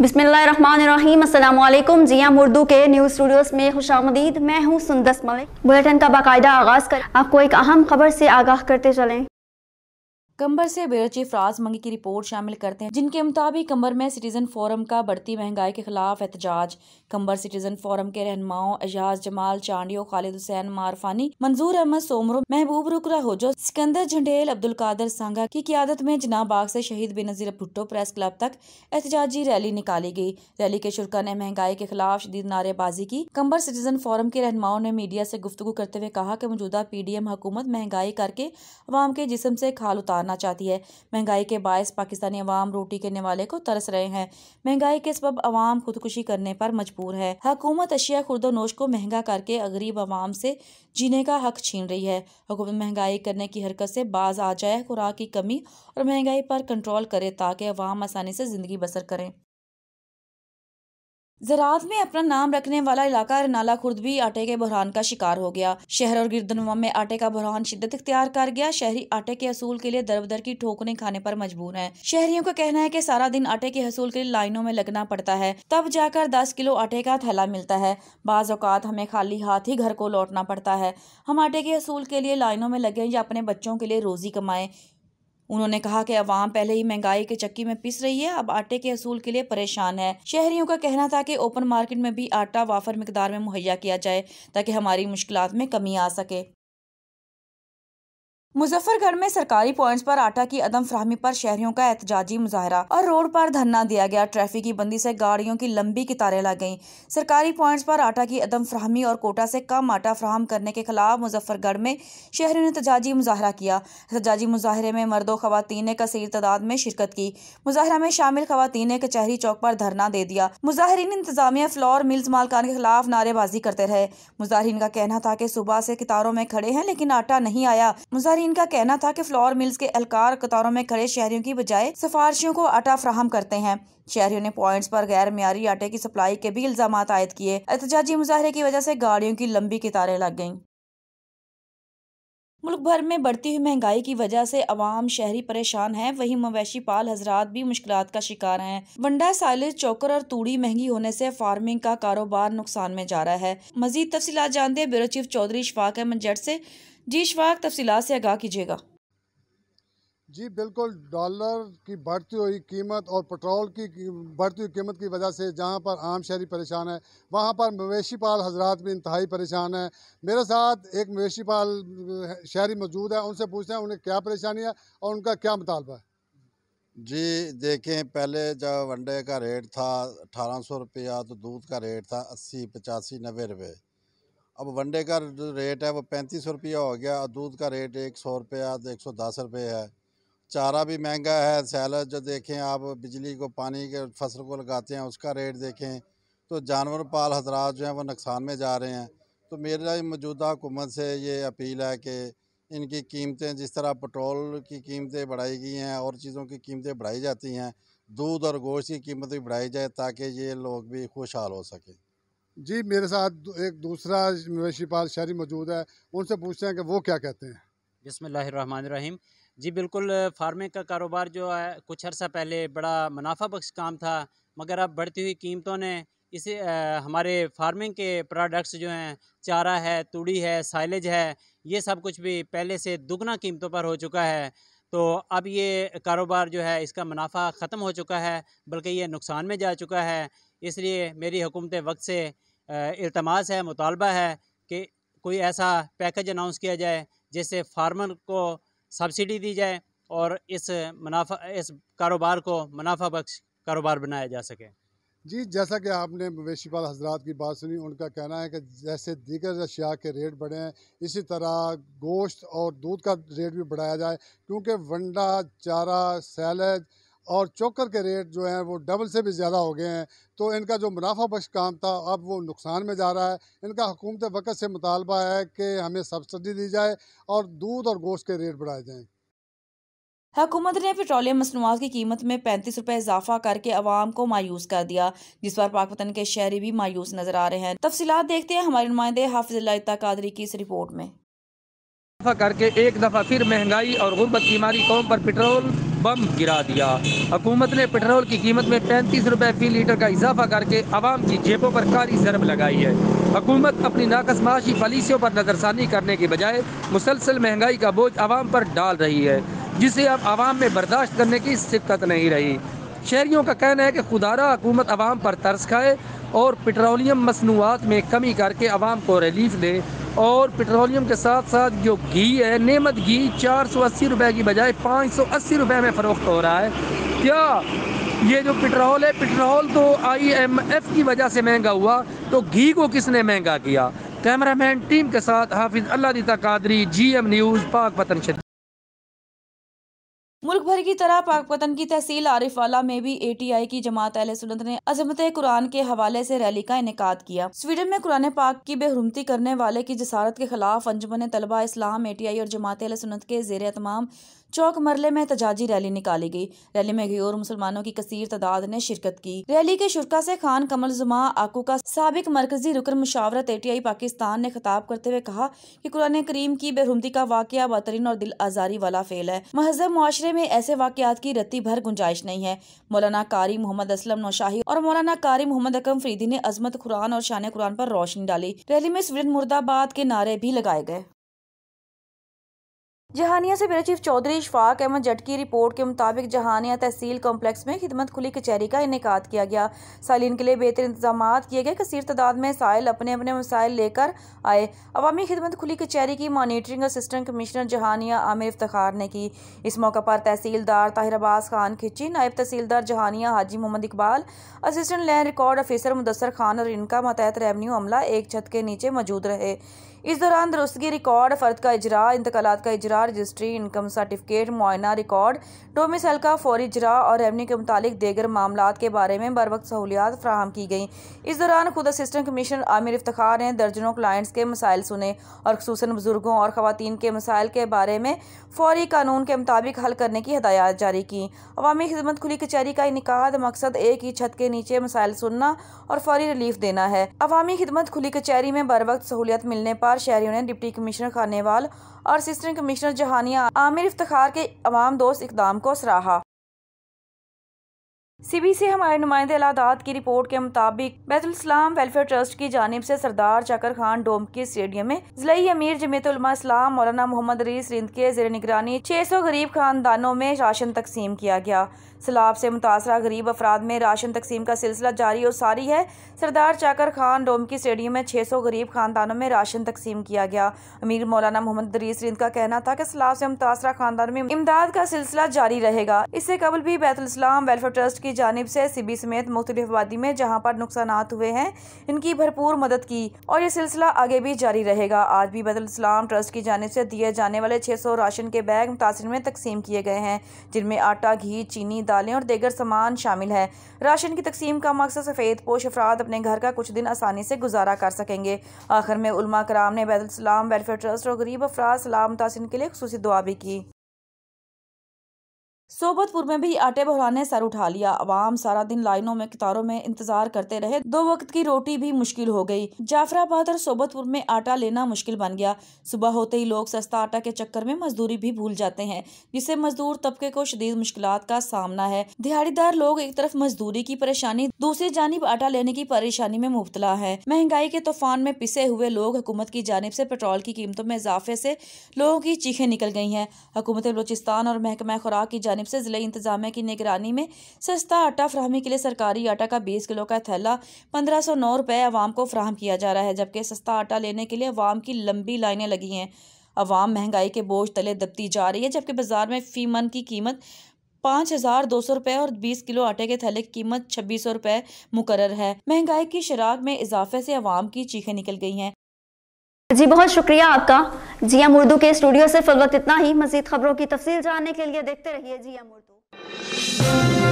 बिसमीम जी हम उर्दू के न्यूज़ स्टूडियोज़ में खुश आमदीद मैं हूँ सुंदस मलिक बुलेटिन का बाकायदा आगाज़ कर आपको एक अहम खबर से आगाह करते चलें कंबर से ब्यूरो चीफ मंगी की रिपोर्ट शामिल करते हैं जिनके मुताबिक कंबर में सिटीजन फोरम का बढ़ती महंगाई के खिलाफ एहतजाज कंबर सिटीजन फोरम के रहनुमाओं एजाज जमाल चांडियो खालिद हुसैन मारफानी मंजूर अहमद सोमरो महबूब रुकरा होजो सिकंदर झंडेल अब्दुल कादर सांगा की क्यादत में जनाब बाग से शहीद बेनजीर भुट्टो प्रेस क्लब तक एहतजाजी रैली निकाली गई रैली के शुरा ने महंगाई के खिलाफ शदीद नारेबाजी की कंबर सिटीजन फोरम के रहनुमाओं ने मीडिया से गुफ्तु करते हुए कहा की मौजूदा पी डी एम हुकूमत महंगाई करके अवाम के जिसम से खाल उतार जानना चाहती है महंगाई के बायस पाकिस्तानी अवाम रोटी के निवाले को तरस रहे हैं महंगाई के सब अवाम खुदकुशी करने पर मजबूर है हकूमत अशिया नोश को महंगा करके गरीब अवाम से जीने का हक छीन रही है हुकूमत महंगाई करने की हरकत से बाज आ जाए खुराक की कमी और महंगाई पर कंट्रोल करे ताकि अवाम आसानी से ज़िंदगी बसर करें जरात में अपना नाम रखने वाला इलाका रनाला खुर्द भी आटे के बहरान का शिकार हो गया शहर और गिरदनवा में आटे का बहरान शिद्दत इख्तियार कर गया शहरी आटे के असूल के लिए दरबदर की ठोकरें खाने पर मजबूर हैं शहरियों का कहना है कि सारा दिन आटे के हसूल के लिए लाइनों में लगना पड़ता है तब जाकर दस किलो आटे का थैला मिलता है बाज़ अवकात हमें खाली हाथ ही घर को लौटना पड़ता है हम आटे के असूल के लिए लाइनों में लगे या अपने बच्चों के लिए रोज़ी कमाएं उन्होंने कहा कि अवाम पहले ही महंगाई के चक्की में पिस रही है अब आटे के असूल के लिए परेशान है शहरियों का कहना था कि ओपन मार्केट में भी आटा वाफर मकदार में मुहैया किया जाए ताकि हमारी मुश्किल में कमी आ सके मुजफ्फरगढ़ में सरकारी पॉइंट्स पर आटा की अदम फ्राहमी पर शहरियों का एहतजाजी मुजाहरा और रोड पर धरना दिया गया ट्रैफिक की बंदी से गाड़ियों की लंबी कतारें लग गईं सरकारी पॉइंट्स पर आटा की अदम फ्राहमी और कोटा से कम आटा फ्राहम करने के खिलाफ मुजफ्फरगढ़ में शहरियों ने एहतजाजी मुजाहरा किया एहतजाजी मुजाहरे में मर्दों खवतान ने कसर तादाद में शिरकत की मुजाहरा में शामिल खवतान ने कचहरी चौक पर धरना दे दिया मुजाहरीन इंतजामिया फ्लोर मिल्स मालकान के खिलाफ नारेबाजी करते रहे मुजाहरीन का कहना था कि सुबह से कतारों में खड़े हैं लेकिन आटा नहीं आया मुजाहरीन इनका कहना था कि फ्लोर मिल्स के अलकार कतारों में खड़े शहरियों की बजाय सिफारशियों को आटा फ्राहम करते हैं शहरियों ने पॉइंट्स पर गैर मीरी आटे की सप्लाई के भी इल्जाम आयद किए एहतजाजी मुजाहरे की वजह से गाड़ियों की लंबी कतारें लग गईं मुल्क भर में बढ़ती हुई महंगाई की वजह से अवाम शहरी परेशान हैं वहीं मवेशी पाल हजरात भी मुश्किल का शिकार हैं वंडा साइलेज चोकर और तूड़ी महंगी होने से फार्मिंग का कारोबार नुकसान में जा रहा है मजीद तफसी जानते ब्यूरो चीफ चौधरी शफाक अहमद जट से जी शवाक तफसीत से आगाह कीजिएगा जी बिल्कुल डॉलर की बढ़ती हुई कीमत और पेट्रोल की बढ़ती हुई कीमत की वजह से जहां पर आम शहरी परेशान है वहां पर मवेशी पाल हजरात भी इंतहाई परेशान है मेरे साथ एक मवेशी पाल शहरी मौजूद है उनसे पूछते हैं उन्हें क्या परेशानी है और उनका क्या मुतालबा है जी देखें पहले जब अंडे का रेट था अठारह सौ रुपया तो दूध का रेट था अस्सी पचासी नबे रुपये अब वनडे का जो रेट है वो पैंतीस सौ रुपया हो गया और दूध का रेट एक सौ रुपया तो एक सौ दस रुपये है चारा भी महंगा है सैलर जो देखें आप बिजली को पानी के फसल को लगाते हैं उसका रेट देखें तो जानवर पाल हजरात जो हैं वो नुकसान में जा रहे हैं तो मेरा मौजूदा हुकूमत से ये अपील है कि इनकी कीमतें जिस तरह पेट्रोल की कीमतें बढ़ाई गई हैं और चीज़ों की कीमतें बढ़ाई जाती हैं दूध और गोश्त की कीमत भी बढ़ाई जाए ताकि ये लोग भी खुशहाल हो सकें जी मेरे साथ एक दूसरा मवेशी पाल शहरी मौजूद है उनसे पूछते हैं कि वो क्या कहते हैं बिसमीम जी बिल्कुल फार्मिंग का कारोबार जो है कुछ अर्सा पहले बड़ा मुनाफा बख्श काम था मगर अब बढ़ती हुई कीमतों ने इसे हमारे फार्मिंग के प्रोडक्ट्स जो हैं चारा है तूड़ी है साइलेज है ये सब कुछ भी पहले से दुगना कीमतों पर हो चुका है तो अब ये कारोबार जो है इसका मुनाफा ख़त्म हो चुका है बल्कि ये नुकसान में जा चुका है इसलिए मेरी हुकूमत वक्त से इतमास है मुतालबा है कि कोई ऐसा पैकेज अनाउंस किया जाए जिससे फार्मर को सब्सिडी दी जाए और इस मुनाफा इस कारोबार को मुनाफा बख्श कारोबार बनाया जा सके जी जैसा कि आपने पाल हजरात की बात सुनी उनका कहना है कि जैसे दीगर अशिया के रेट बढ़े हैं इसी तरह गोश्त और दूध का रेट भी बढ़ाया जाए क्योंकि वंडा चारा सैलड और चोकर के रेट जो हैं वो डबल से भी ज़्यादा हो गए हैं तो इनका जो मुनाफा बख्श काम था अब वो नुकसान में जा रहा है इनका हुकूमत वक़्त से मुतालबा है कि हमें सब्सिडी दी जाए और दूध और गोश्त के रेट बढ़ाए जाएँ हुकूमत ने पेट्रोलियम मसनवाद की कीमत में पैंतीस रुपये इजाफा करके अवाम को मायूस कर दिया जिस पर पाक के शहरी भी मायूस नजर आ रहे हैं तफसीत देखते हैं हमारे नुमाइंदे हाफिज कादरी की इस रिपोर्ट में करके एक दफ़ा फिर महंगाई और गुर्बत की मारी कौम पर पेट्रोल बम गिरा दिया हुकूमत ने पेट्रोल की कीमत में पैंतीस रुपए फी लीटर का इजाफा करके आवाम की जेबों पर कारी जरब लगाई है हुकूमत अपनी नाकस माशी पॉलिसियों पर नज़रसानी करने के बजाय मुसलसल महंगाई का बोझ आवाम पर डाल रही है जिसे अब आवाम में बर्दाश्त करने की सिक्कत नहीं रही शहरीों का कहना है कि खुदारा हुकूमत आवाम पर तरस खाए और पेट्रोलियम मसनूआत में कमी करके आवाम को रिलीफ दे और पेट्रोलियम के साथ साथ जो घी है नेमत घी चार सौ अस्सी रुपये की बजाय पाँच सौ अस्सी रुपये में फ़रोख्त हो रहा है क्या ये जो पेट्रोल है पेट्रोल तो आई एम एफ की वजह से महंगा हुआ तो घी को किसने महंगा किया कैमरामैन टीम के साथ Hafiz Allah Qadri G M news Pakpattan की तरह पाकपतन की तहसील आरिफवाला में भी एटीआई की जमात अहल सुनत ने अजमत कुरान के हवाले से रैली का इनका किया स्वीडन में कुरान पाक की बेहरमती करने वाले की जसारत के खिलाफ अंजुमन तलबा इस्लाम एटीआई और जमात अहल सुनत के जेर तमाम चौक मरले में तजाजी रैली निकाली गई रैली में गई और मुसलमानों की कसीर तादाद ने शिरकत की रैली के शुरा से खान कमल जुमा आकू का सबक मरकजी रुकन मुशावरत एटीआई पाकिस्तान ने खिताब करते हुए कहा कि कुरान करीम की बेहरमती का वाक़ बदतरीन और दिल आजारी वाला फेल है महजब माशरे में ऐसे वाकत की रत्ती भर गुंजाइश नहीं है मौलाना कारी मोहम्मद असलम नौशाही और मौलाना कारी मोहम्मद अकम फरीदी ने अजमत कुरान और शान कुरान पर रोशनी डाली रैली में स्वीडन मुर्दाबाद के नारे भी लगाए गए जहानिया से चीफ चौधरी इशफाक अहमद जट की रिपोर्ट के मुताबिक जहानिया तहसील कॉम्प्लेक्स में खिदमत खुली कचहरी का इनका किया गया सालीन के लिए बेहतर इंतजाम किए गए कसर तादाद में साइल अपने अपने मसाइल लेकर आए अवमी खिदमत खुली कचहरी की monitoring assistant commissioner Jahania Amir Iftar ने की इस मौके पर तहसीलदार ताहिर अब्बास खान खिची नायब तहसीलदार Jahania Haji Mohammad Iqbal assistant land record officer Mudassar Khan और इनका मतहत रेवन्यू अमला एक छत के नीचे मौजूद रहे इस दौरान दुरुस्तगी रिकॉर्ड फर्द का इजरा इंतकाल का इजरा इजरा रजिस्ट्री इनकम सर्टिफिकेट मुआयना रिकॉर्ड डोमिसल का फौरी इजरा और रेवन्यू के मुतालिक देगर मामला के बारे में बर वक्त सहूलियात फ्राहम की गई इस दौरान खुद असिस्टेंट कमिश्नर आमिर इफ्तार ने दर्जनों क्लाइंट्स के मसाइल सुने और खसूस बुजुर्गों और खातन के मसाइल के बारे में फौरी कानून के मुताबिक हल करने की हदायत जारी की अवमी खिदमत खुली कचहरी का इनका मकसद एक ही छत के नीचे मसाइल सुनना और फौरी रिलीफ देना है अवमी खिदमत खुली कचहरी में बर वक्त सहूलियत मिलने पर शहरियों ने डिप्टी कमिश्नर खानेवाल और assistant commissioner commissioner Jahania Amir Iftar के अवाम दोस्त इकदाम को सराहा सी बी सी हमारे नुमाइंदे अलादात की रिपोर्ट के मुताबिक बैतुलसलाम वेलफेयर ट्रस्ट की जानब से सरदार चकर खान डोमकी स्टेडियम में जिलई अमीर जमीतुलमा इस्लाम मौलाना मोहम्मद रीस रिंद के जेर निगरानी छह सौ गरीब खानदानों में राशन तकसीम किया गया सैलाब से मुतासर गरीब अफराद में राशन तकसीम का सिलसिला जारी और सारी है सरदार चाकर खान डोमकी स्टेडियम में 600 गरीब खानदानों में राशन तकसीम किया गया अमीर मौलाना मोहम्मद दरीस रिंद का कहना था कि सैलाब से मुतासर खानदानों में इमदाद का सिलसिला जारी रहेगा इससे कबल भी बैतुलसलाम वेलफेयर ट्रस्ट की जानब से सिबी समेत मुख्तलिफ वादी में जहाँ पर नुकसान हुए हैं इनकी भरपूर मदद की और ये सिलसिला आगे भी जारी रहेगा आज भी बैतुलसलाम ट्रस्ट की जानब से दिए जाने वाले सौ राशन के बैग मुतासर में तकसीम किए गए हैं जिनमें आटा घी चीनी दाल दालें और देगर सामान शामिल है राशन की तकसीम का मकसद सफ़ेद पोश अफराद अपने घर का कुछ दिन आसानी से गुजारा कर सकेंगे आखिर में उलमा कराम ने बैतुलसलाम वेलफेयर ट्रस्ट और गरीब अफराद सलाम मुतासर के लिए खसूस दुआ भी की सोबतपुर में भी आटे बहरा ने सर उठा लिया आवाम सारा दिन लाइनों में कतारों में इंतजार करते रहे दो वक्त की रोटी भी मुश्किल हो गई जाफराबाद और सोबतपुर में आटा लेना मुश्किल बन गया सुबह होते ही लोग सस्ता आटा के चक्कर में मजदूरी भी भूल जाते हैं जिससे मजदूर तबके को शदीद मुश्किल का सामना है दिहाड़ीदार लोग एक तरफ मजदूरी की परेशानी दूसरी जानब आटा लेने की परेशानी में मुबतला है महंगाई के तूफान में पिसे हुए लोग हुकूमत की जानब ऐसी पेट्रोल की कीमतों में इजाफे ऐसी लोगों की चीखें निकल गई है हुकूमत बलोचिस्तान और महकमा खुराक की जानब से ज़िले इंतजामिया की निगरानी में सस्ता आटा फ्राहमी के लिए सरकारी आटा का बीस किलो का थैला पंद्रह सौ नौ रुपये अवाम को फ्राहम किया जा रहा है जबकि सस्ता आटा लेने के लिए आवाम की लंबी लाइनें लगी हैं अवाम महंगाई के बोझ तले दबती जा रही है जबकि बाजार में फ़ी मन की कीमत पाँच हज़ार दो सौ रुपये और बीस किलो आटे के थैले की कीमत छब्बीस सौ रुपये मुकर है महंगाई की शराब में इजाफे से आवाम की चीखें निकल गई हैं जी बहुत शुक्रिया आपका जी एम उर्दू के स्टूडियो से फिलवत इतना ही मजीद खबरों की तफसील जानने के लिए देखते रहिए जी एम उर्दू